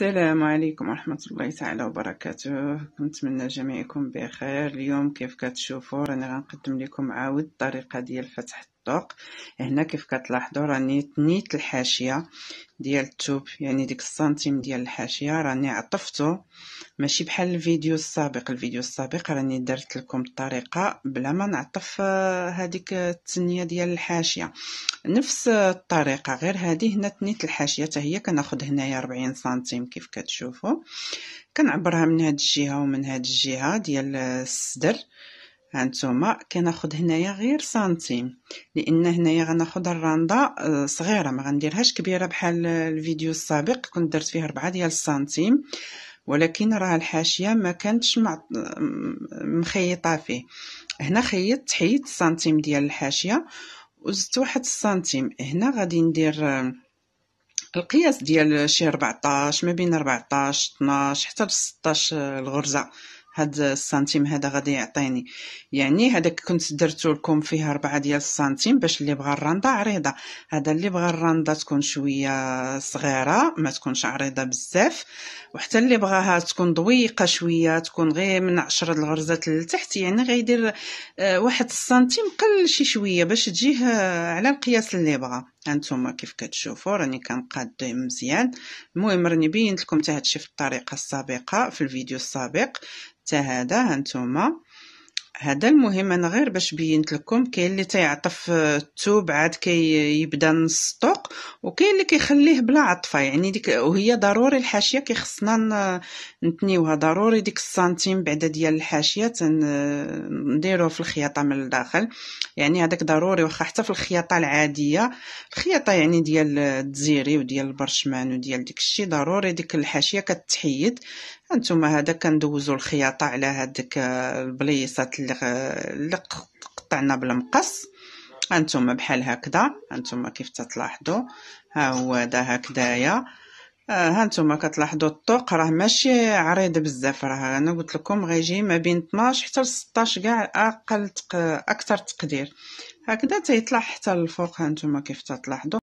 السلام عليكم ورحمة الله تعالى وبركاته نتمنى جميعكم بخير اليوم كيف كتشوفوا راني غنقدم لكم عاود الطريقة ديال فتح الطوق هنا كيف كتلاحظوا راني تنيت الحاشيه ديال التوب يعني ديك السنتيم ديال الحاشيه راني عطفتو ماشي بحال الفيديو السابق الفيديو السابق راني درت لكم الطريقه بلا ما نعطف هذيك آه، التنيه ديال الحاشيه نفس الطريقه غير هذه هنا تنيت الحاشيه حتى هي كناخذ هنايا 40 سنتيم كيف كتشوفوا كنعبرها من هاد الجهه ومن هاد الجهه ديال الصدر هانتوما كناخد هنايا غير سنتيم لان هنايا غناخد الراندا آه، صغيره ما غنديرهاش كبيره بحال الفيديو السابق كنت درت فيه 4 ديال السنتيم ولكن راه الحاشيه ما كانتش مخيطه فيه هنا خيطت حيت سنتيم ديال الحاشيه وزدت واحد السنتيم هنا غادي ندير آه، القياس ديال شي 14 ما بين 14 12 حتى 16 آه، الغرزه هاد السنتيم هذا غادي يعطيني يعني هذاك كنت درتو لكم فيها ربعة ديال السنتيم باش اللي بغى الرنده عريضه هذا اللي بغى الرنده تكون شويه صغيره ما تكونش عريضه بزاف وحتى اللي بغاها تكون ضويقه شويه تكون غير من عشرة الغرزات لتحت يعني غيدير آه، واحد السنتيم قل شي شويه باش تجيه آه، على القياس اللي بغى هانتوما كيف كتشوفوا راني كنقاد مزيان المهم راني بينت لكم حتى هادشي في الطريقه السابقه في الفيديو السابق حتى هذا هانتوما هذا المهم انا غير باش بينت لكم كاين اللي تيعطف آه، الثوب عاد كيبدا كي نسطوق وكاين اللي كيخليه بلا عطفه يعني ديك وهي ضروري الحاشيه كيخصنا نتنيوها ضروري ديك السنتيم بعدا ديال الحاشيه نديروه في الخياطه من الداخل يعني هذاك ضروري واخا حتى في الخياطه العاديه الخياطه يعني ديال الدزيري وديال البرشمان وديال ديك الشيء ضروري ديك الحاشيه كتحيد هانتوما هذا كندوزو الخياطه على هذيك آه، البليصات اللي اللي قطعنا بالمقص هانتوما بحال هكذا هانتوما كيف تتلاحظوا ها هو هذا هكذايا آه، هانتوما كتلاحظوا الطوق راه ماشي عريض بزاف راه انا قلت لكم غيجي ما بين 12 حتى ل 16 كاع اقل تق... اكثر تقدير هكذا تيطلع حتى للفوق هانتوما كيف تتلاحظوا